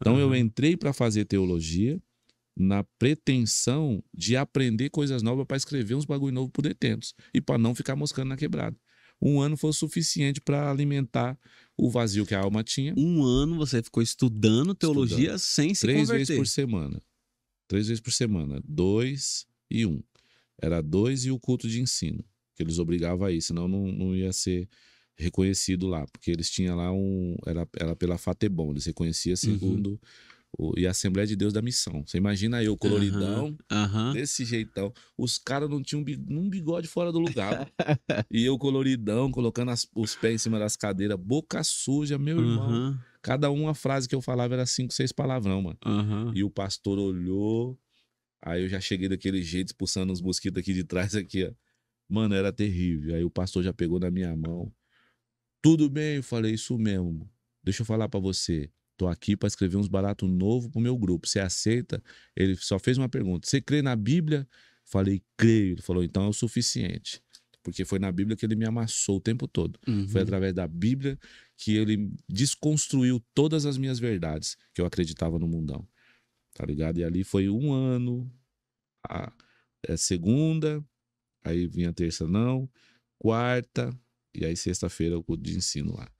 Então uhum. eu entrei para fazer teologia na pretensão de aprender coisas novas para escrever uns bagulho novo pro detentos e para não ficar moscando na quebrada. Um ano foi o suficiente para alimentar o vazio que a alma tinha. Um ano você ficou estudando teologia estudando. sem se Três converter. vezes por semana. Três vezes por semana. Dois e um. Era dois e o culto de ensino, que eles obrigavam a ir, senão não, não ia ser reconhecido lá, porque eles tinham lá um. Era, era pela Fatebom, eles reconheciam uhum. segundo. Uhum. O, e a Assembleia de Deus da Missão. Você imagina eu, coloridão, uhum, uhum. desse jeitão. Os caras não tinham um bigode fora do lugar. e eu, coloridão, colocando as, os pés em cima das cadeiras, boca suja, meu uhum. irmão. Cada uma frase que eu falava era cinco, seis palavrão, mano. E o pastor olhou. Aí eu já cheguei daquele jeito, expulsando os mosquitos aqui de trás, aqui, ó. Mano, era terrível. Aí o pastor já pegou na minha mão. Tudo bem, eu falei, isso mesmo. Deixa eu falar para você. Tô aqui para escrever uns baratos novo pro meu grupo. Você aceita? Ele só fez uma pergunta. Você crê na Bíblia? Falei, creio. Ele falou, então é o suficiente. Porque foi na Bíblia que ele me amassou o tempo todo. Uhum. Foi através da Bíblia que ele desconstruiu todas as minhas verdades que eu acreditava no mundão. Tá ligado? E ali foi um ano, a, a é segunda, aí vinha terça não, quarta, e aí, sexta-feira, o curso de ensino lá.